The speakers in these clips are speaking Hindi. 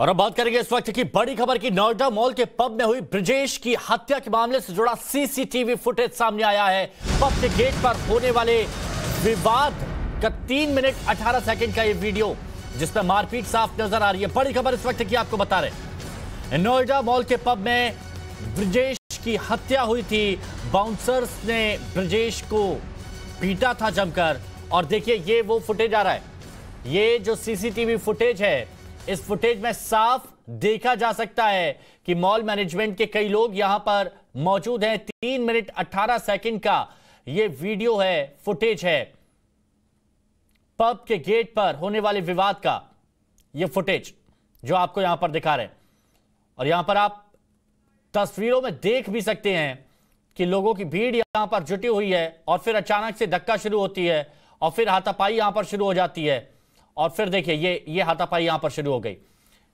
और अब बात करेंगे इस वक्त की बड़ी खबर की नोएडा मॉल के पब में हुई ब्रिजेश की हत्या के मामले से जुड़ा सीसीटीवी फुटेज सामने आया है पब के गेट पर होने वाले विवाद का तीन मिनट अठारह सेकंड का ये वीडियो जिसमें मारपीट साफ नजर आ रही है बड़ी खबर इस वक्त की आपको बता रहे नोएडा मॉल के पब में ब्रिजेश की हत्या हुई थी बाउंसर्स ने ब्रिजेश को पीटा था जमकर और देखिए ये वो फुटेज आ रहा है ये जो सीसीटीवी फुटेज है इस फुटेज में साफ देखा जा सकता है कि मॉल मैनेजमेंट के कई लोग यहां पर मौजूद हैं तीन मिनट अट्ठारह सेकंड का यह वीडियो है फुटेज है पब के गेट पर होने वाले विवाद का यह फुटेज जो आपको यहां पर दिखा रहे हैं और यहां पर आप तस्वीरों में देख भी सकते हैं कि लोगों की भीड़ यहां पर जुटी हुई है और फिर अचानक से धक्का शुरू होती है और फिर हाथापाई यहां पर शुरू हो जाती है और फिर देखिए ये ये हाथापाई यहां पर शुरू हो गई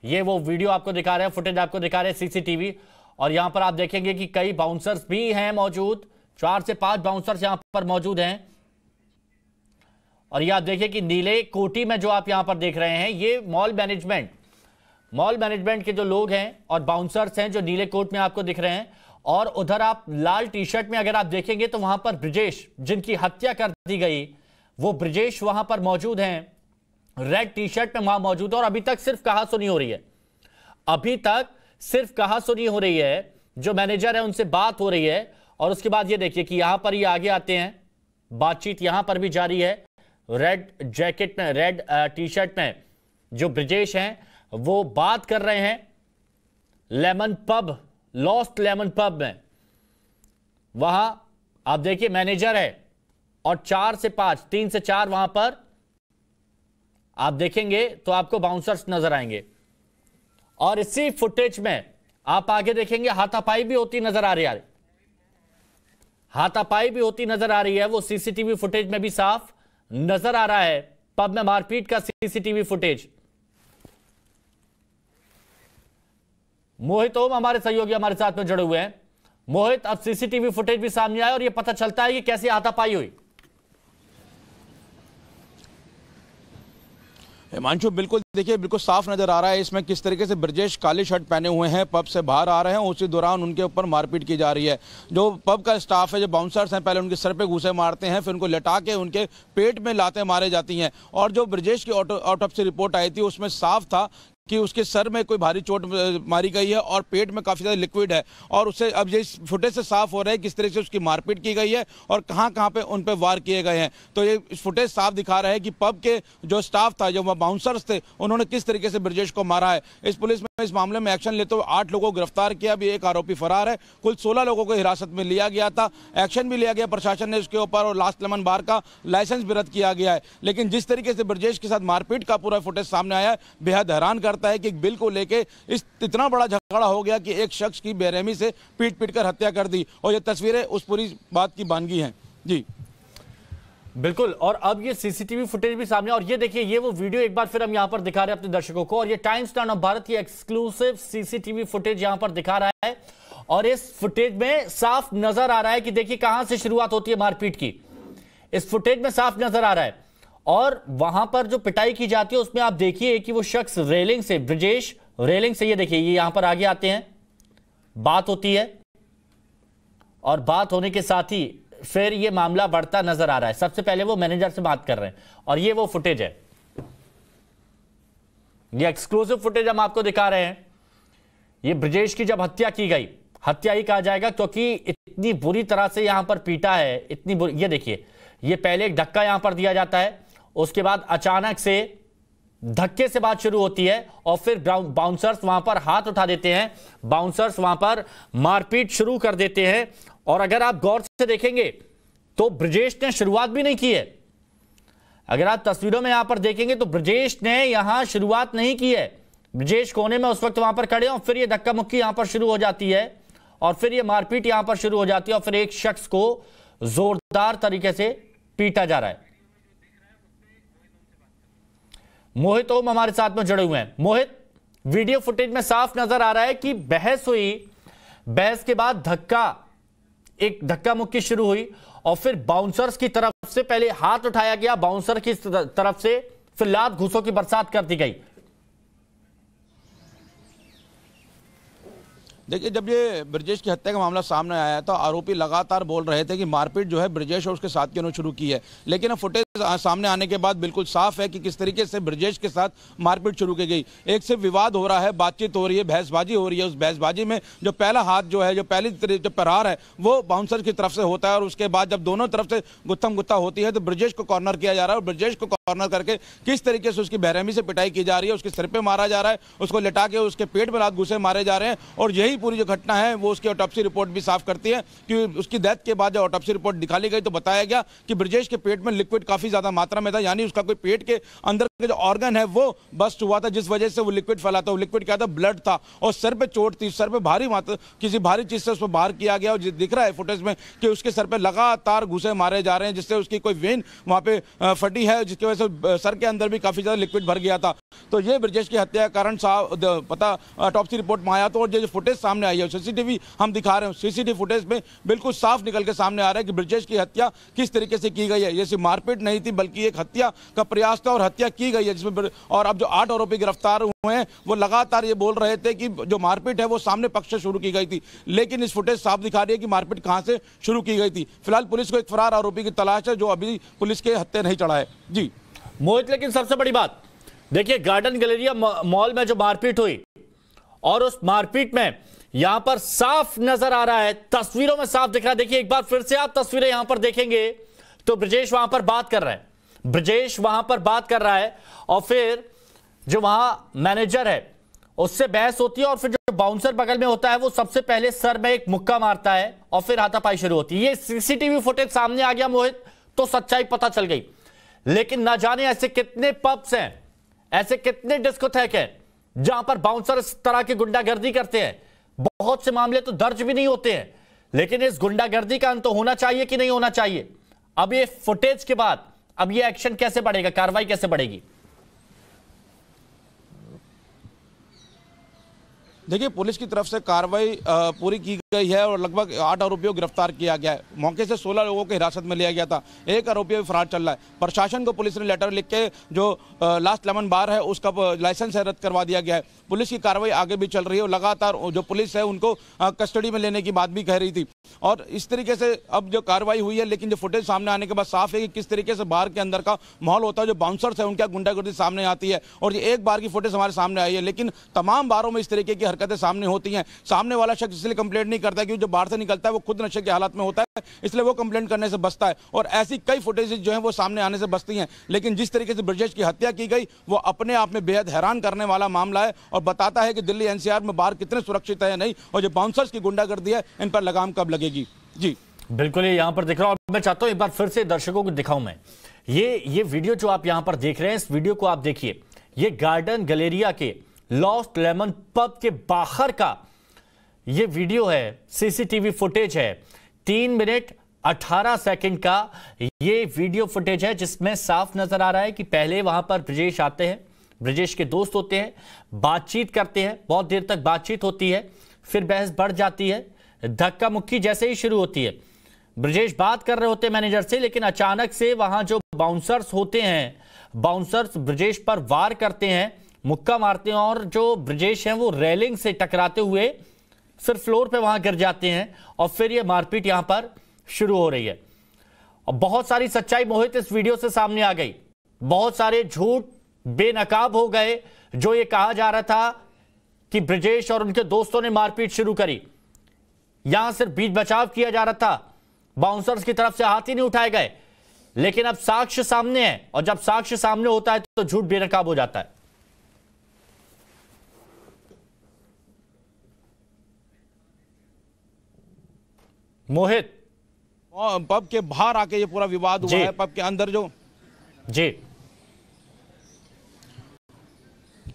ये वो वीडियो आपको दिखा रहे हैं फुटेज आपको दिखा रहे हैं सीसीटीवी और यहां पर आप देखेंगे कि कई बाउंसर्स भी हैं मौजूद चार से पांच बाउंसर्स यहां पर मौजूद हैं और ये आप देखिए कि नीले कोटी में जो आप यहां पर देख रहे हैं ये मॉल मैनेजमेंट मॉल मैनेजमेंट के जो लोग हैं और बाउंसर्स हैं जो नीले कोट में आपको दिख रहे हैं और उधर आप लाल टी शर्ट में अगर आप देखेंगे तो वहां पर ब्रिजेश जिनकी हत्या कर दी गई वो ब्रिजेश वहां पर मौजूद हैं रेड टी शर्ट में वहां मौजूद है और अभी तक सिर्फ कहा सुनी हो रही है अभी तक सिर्फ कहा सुनी हो रही है जो मैनेजर है उनसे बात हो रही है और उसके बाद ये देखिए कि यहां पर ये आगे आते हैं बातचीत यहां पर भी जारी है रेड जैकेट में रेड टी शर्ट में जो ब्रिजेश हैं वो बात कर रहे हैं Lemon Pub Lost Lemon Pub में वहां आप देखिए मैनेजर है और चार से पांच तीन से चार वहां पर आप देखेंगे तो आपको बाउंसर्स नजर आएंगे और इसी फुटेज में आप आगे देखेंगे हाथापाई भी होती नजर आ रही है हाथापाई भी होती नजर आ रही है वो सीसीटीवी फुटेज में भी साफ नजर आ रहा है पब में मारपीट का सीसीटीवी फुटेज मोहित ओम हमारे सहयोगी हमारे साथ में जुड़े हुए हैं मोहित अब सीसीटीवी फुटेज भी सामने आया और यह पता चलता है कि कैसे हाथापाई हुई हिमांशु बिल्कुल देखिए बिल्कुल साफ नजर आ रहा है इसमें किस तरीके से ब्रजेश काले शर्ट पहने हुए हैं पब से बाहर आ रहे हैं उसी दौरान उनके ऊपर मारपीट की जा रही है जो पब का स्टाफ है जो बाउंसर्स हैं पहले उनके सर पे घूसे मारते हैं फिर उनको लटा के उनके पेट में लाते मारे जाती हैं और जो ब्रजेश की ऑटोपसी रिपोर्ट आई थी उसमें साफ था कि उसके सर में कोई भारी चोट मारी गई है और पेट में काफ़ी ज़्यादा लिक्विड है और उससे अब ये फुटेज से साफ हो रहा है किस तरह से उसकी मारपीट की गई है और कहाँ कहां पे उन पर वार किए गए हैं तो ये फुटेज साफ दिखा रहा है कि पब के जो स्टाफ था जो वहाँ बाउंसर्स थे उन्होंने किस तरीके से ब्रजेश को मारा है इस पुलिस में इस मामले में एक्शन लेते हुए आठ लोगों को गिरफ्तार किया अभी एक आरोपी फरार है कुल सोलह लोगों को हिरासत में लिया गया था एक्शन भी लिया गया प्रशासन ने उसके ऊपर और लास्ट लेमन बार का लाइसेंस भी रद्द किया गया है लेकिन जिस तरीके से ब्रजेश के साथ मारपीट का पूरा फुटेज सामने आया है बेहद हैरान कर करता है कि एक बिल को लेके इस इतना बड़ा झगड़ा हो गया कि एक शख्स की बेरहमी से पीट पीट कर हत्या कर दी और ये तस्वीरें उस पूरी बात की बानगी हैं जी बिल्कुल और अब ये सीसीटीवी फुटेज भी सामने और ये देखिए ये वो वीडियो एक बार फिर हम यहाँ पर दिखा रहे हैं अपने दर्शकों को और ये टाइम्स टाउन ऑफ भारत की एक्सक्लूसिव सीसीटीवी फुटेज यहाँ पर दिखा रहा है और इस फुटेज में साफ नजर आ रहा है कि देखिए कहां से शुरुआत होती है मारपीट की इस फुटेज में साफ नजर आ रहा है और वहां पर जो पिटाई की जाती है उसमें आप देखिए कि वो शख्स रेलिंग से ब्रजेश रेलिंग से ये देखिए ये यहां पर आगे आते हैं बात होती है और बात होने के साथ ही फिर ये मामला बढ़ता नजर आ रहा है सबसे पहले वो मैनेजर से बात कर रहे हैं और ये वो फुटेज है ये एक्सक्लूसिव फुटेज हम आपको दिखा रहे हैं ये ब्रजेश की जब हत्या की गई हत्या ही कहा जाएगा क्योंकि इतनी बुरी तरह से यहां पर पीटा है इतनी बुरी ये देखिए ये पहले एक धक्का यहां पर दिया जाता है उसके बाद अचानक से धक्के से बात शुरू होती है और फिर बाउंसर्स वहां पर हाथ उठा देते हैं बाउंसर्स वहां पर मारपीट शुरू कर देते हैं और अगर आप गौर से देखेंगे तो ब्रजेश ने शुरुआत भी नहीं की है अगर आप तस्वीरों में यहां पर देखेंगे तो ब्रजेश ने यहां शुरुआत नहीं की है ब्रजेश कोने में उस वक्त वहां पर खड़े और फिर यह धक्का मुक्की यहां पर शुरू हो जाती है और फिर यह मारपीट यहां पर शुरू हो जाती है और फिर एक शख्स को जोरदार तरीके से पीटा जा रहा है मोहित ओम हमारे साथ में जुड़े हुए हैं मोहित वीडियो फुटेज में साफ नजर आ रहा है कि बहस हुई बहस के बाद धक्का एक धक्का मुक्की शुरू हुई और फिर बाउंसर्स की तरफ से पहले हाथ उठाया गया बाउंसर की तरफ से फिर लात घूसों की बरसात कर दी गई देखिए जब ये ब्रजेश की हत्या का मामला सामने आया तो आरोपी लगातार बोल रहे थे कि मारपीट जो है ब्रजेश और उसके साथियों ने शुरू की है लेकिन अब फुटेज सामने आने के बाद बिल्कुल साफ है कि किस तरीके से ब्रजेश के साथ मारपीट शुरू की गई एक से विवाद हो रहा है बातचीत हो रही है बहसबाजी हो रही है उस बहसबाजी में जो पहला हाथ जो है जो पहली जो प्रहार है वो बाउंसर की तरफ से होता है और उसके बाद जब दोनों तरफ से गुत्थम गुत्था होती है तो ब्रजेश को कॉर्नर किया जा रहा है और ब्रजेश को कॉर्नर करके किस तरीके से उसकी बहरहमी से पिटाई की जा रही है उसके सिर पर मारा जा रहा है उसको लेटा के उसके पेट में रात घुसे मारे जा रहे हैं और यही ही पूरी जो घटना है वो उसकी ऑटोपसी रिपोर्ट भी साफ करती है कि उसकी डेथ के बाद जब ऑटोपसी रिपोर्ट निकाली गई तो बताया गया कि ब्रजेश के पेट में लिक्विड काफ़ी ज़्यादा मात्रा में था यानी उसका कोई पेट के अंदर का जो ऑर्गन है वो बस्ट हुआ था जिस वजह से वो लिक्विड फैला था वो लिक्विड क्या था ब्लड था और सर पर चोट थी सर पर भारी मात्रा किसी भारी चीज़ से उसमें बाहर किया गया और दिख रहा है फुटेज में कि उसके सर पर लगातार घुसे मारे जा रहे हैं जिससे उसकी कोई वेन वहाँ पे फटी है जिसकी वजह से सर के अंदर भी काफ़ी ज़्यादा लिक्विड भर गया था तो ये ब्रजेश की हत्या का कारण साहब पता टॉपसी रिपोर्ट में आया तो और जो फुटेज सामने आई है सीसीटीवी हम दिखा रहे हैं सीसीटीवी फुटेज में बिल्कुल साफ निकल के सामने आ रहा है कि ब्रजेश की हत्या किस तरीके से की गई है ये सिर्फ मारपीट नहीं थी बल्कि एक हत्या का प्रयास था और हत्या की गई है जिसमें और अब जो आठ आरोपी गिरफ्तार हुए हैं वो लगातार ये बोल रहे थे कि जो मारपीट है वो सामने पक्ष से शुरू की गई थी लेकिन इस फुटेज साफ दिखा रही है कि मारपीट कहाँ से शुरू की गई थी फिलहाल पुलिस को एक फरार आरोपी की तलाश है जो अभी पुलिस के हत्या नहीं चढ़ा है जी मोहित लेकिन सबसे बड़ी बात देखिए गार्डन गलेरिया मॉल में जो मारपीट हुई और उस मारपीट में यहां पर साफ नजर आ रहा है तस्वीरों में साफ दिख रहा है देखिए एक बार फिर से आप तस्वीरें यहां पर देखेंगे तो ब्रजेश वहां पर बात कर रहे हैं ब्रजेश वहां पर बात कर रहा है और फिर जो वहां मैनेजर है उससे बहस होती है और फिर जो बाउंसर बगल में होता है वो सबसे पहले सर में एक मुक्का मारता है और फिर हाथापाई शुरू होती है ये सीसीटीवी फुटेज सामने आ गया मोहित तो सच्चाई पता चल गई लेकिन ना जाने ऐसे कितने पब्स हैं ऐसे कितने डिस्कोथेक हैं जहां पर बाउंसर इस तरह की गुंडागर्दी करते हैं बहुत से मामले तो दर्ज भी नहीं होते हैं लेकिन इस गुंडागर्दी का अंत तो होना चाहिए कि नहीं होना चाहिए अब ये फुटेज के बाद अब ये एक्शन कैसे बढ़ेगा कार्रवाई कैसे बढ़ेगी देखिए पुलिस की तरफ से कार्रवाई पूरी की गई है और लगभग आठ आरोपियों को गिरफ्तार किया गया है मौके से सोलह लोगों को हिरासत में लिया गया था एक आरोपी भी फरार चल रहा है प्रशासन को पुलिस ने लेटर लिख के जो लास्ट लेमन बार है उसका लाइसेंस रद्द करवा दिया गया है पुलिस की कार्रवाई आगे भी चल रही है और लगातार जो पुलिस है उनको कस्टडी में लेने की बात भी कह रही थी और इस तरीके से अब जो कार्रवाई हुई है लेकिन जो फुटेज सामने आने के बाद साफ है कि किस तरीके से बार के अंदर का माहौल होता है जो बाउंसर्स है उनका गुंडागर्दी सामने आती है और ये एक बार की फुटेज हमारे सामने आई है लेकिन तमाम बारों में इस तरीके की हरकतें सामने होती हैं सामने वाला शख्स इसलिए कंप्लेट नहीं करता है क्योंकि जो बाहर से निकलता है वो खुद नशे के हालत में होता है इसलिए वो कंप्लेंट करने से बचता है और ऐसी कई फुटेज जो है वो सामने आने से बचती हैं लेकिन जिस तरीके से ब्रजेश की हत्या की गई वो अपने आप में बेहद हैरान करने वाला मामला है और बताता है कि दिल्ली एनसीआर में बाहर कितने सुरक्षित है नहीं और जो बाउंसर्स की गुंडागर्दी है इन पर लगाम कब लगेगी जी बिल्कुल ये यहाँ पर दिख रहा हूँ मैं चाहता हूँ एक बार फिर से दर्शकों को दिखाऊं मैं ये ये वीडियो जो आप यहाँ पर देख रहे हैं इस वीडियो को आप देखिए ये गार्डन गलेरिया के लॉस्ट लेमन पब के बाहर का ये वीडियो है सीसीटीवी फुटेज है तीन मिनट 18 सेकंड का ये वीडियो फुटेज है जिसमें साफ नजर आ रहा है कि पहले वहां पर ब्रजेश आते हैं ब्रजेश के दोस्त होते हैं बातचीत करते हैं बहुत देर तक बातचीत होती है फिर बहस बढ़ जाती है धक्का मुक्की जैसे ही शुरू होती है ब्रजेश बात कर रहे होते मैनेजर से लेकिन अचानक से वहां जो बाउंसर्स होते हैं बाउंसर्स ब्रजेश पर वार करते हैं मुक्का मारते हैं और जो ब्रजेश हैं वो रेलिंग से टकराते हुए फिर फ्लोर पे वहां गिर जाते हैं और फिर ये मारपीट यहां पर शुरू हो रही है और बहुत सारी सच्चाई मोहित इस वीडियो से सामने आ गई बहुत सारे झूठ बेनकाब हो गए जो ये कहा जा रहा था कि ब्रजेश और उनके दोस्तों ने मारपीट शुरू करी यहां सिर्फ बीच बचाव किया जा रहा था बाउंसर्स की तरफ से हाथ ही नहीं उठाए गए लेकिन अब साक्ष्य सामने है और जब साक्ष्य सामने होता है तो झूठ बेनकाब हो जाता है मोहित हाँ, पब के बाहर आके ये पूरा विवाद हुआ है पब के अंदर जो जी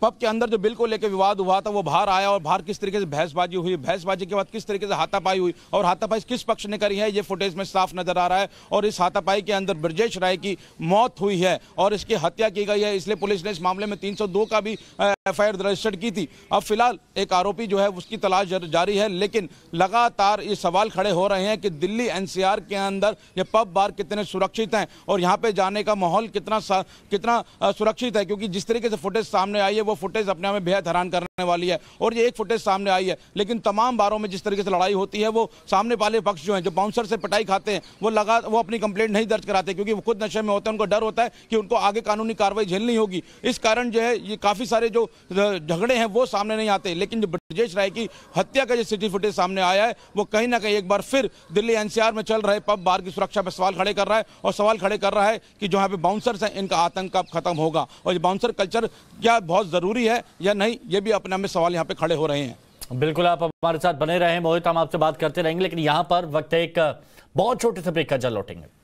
पब के अंदर जो बिल को लेकर विवाद हुआ था वो बाहर आया और बाहर किस तरीके से बहसबाजी हुई बहसबाजी के बाद किस तरीके से हाथापाई हुई और हाथापाई किस पक्ष ने करी है ये फुटेज में साफ नजर आ रहा है और इस हाथापाई के अंदर ब्रजेश राय की मौत हुई है और इसकी हत्या की गई है इसलिए पुलिस ने इस मामले में तीन का भी आ, एफ आई रजिस्टर्ड की थी अब फिलहाल एक आरोपी जो है उसकी तलाश जारी है लेकिन लगातार ये सवाल खड़े हो रहे हैं कि दिल्ली एनसीआर के अंदर ये पब बार कितने सुरक्षित हैं और यहाँ पे जाने का माहौल कितना कितना सुरक्षित है क्योंकि जिस तरीके से फुटेज सामने आई है वो फुटेज अपने आप में बेहद हैरान करने वाली है और ये एक फुटेज सामने आई है लेकिन तमाम बारों में जिस तरीके से लड़ाई होती है वो सामने वाले पक्ष जो है जो बाउंसर से पटाई खाते हैं वो लगा वो अपनी कंप्लेंट नहीं दर्ज कराते क्योंकि वो खुद नशे में होते हैं उनको डर होता है कि उनको आगे कानूनी कार्रवाई झेलनी होगी इस कारण जो है ये काफ़ी सारे जो झगड़े हैं वो सामने नहीं आते लेकिन जो ब्रजेश राय की हत्या का जो सिटी फुटेज सामने आया है वो कहीं ना कहीं एक बार फिर दिल्ली एनसीआर में चल रहे पब बार की सुरक्षा पर सवाल खड़े कर रहा है और सवाल खड़े कर रहा है कि जो यहाँ पे बाउंसर्स हैं इनका आतंक अब खत्म होगा और ये बाउंसर कल्चर क्या बहुत ज़रूरी है या नहीं ये भी अपने में सवाल यहाँ पे खड़े हो रहे हैं बिल्कुल आप हमारे साथ बने रहे मोहित हम आपसे बात करते रहेंगे लेकिन यहाँ पर वक्त एक बहुत छोटे से ब्रेक का जल लौटेंगे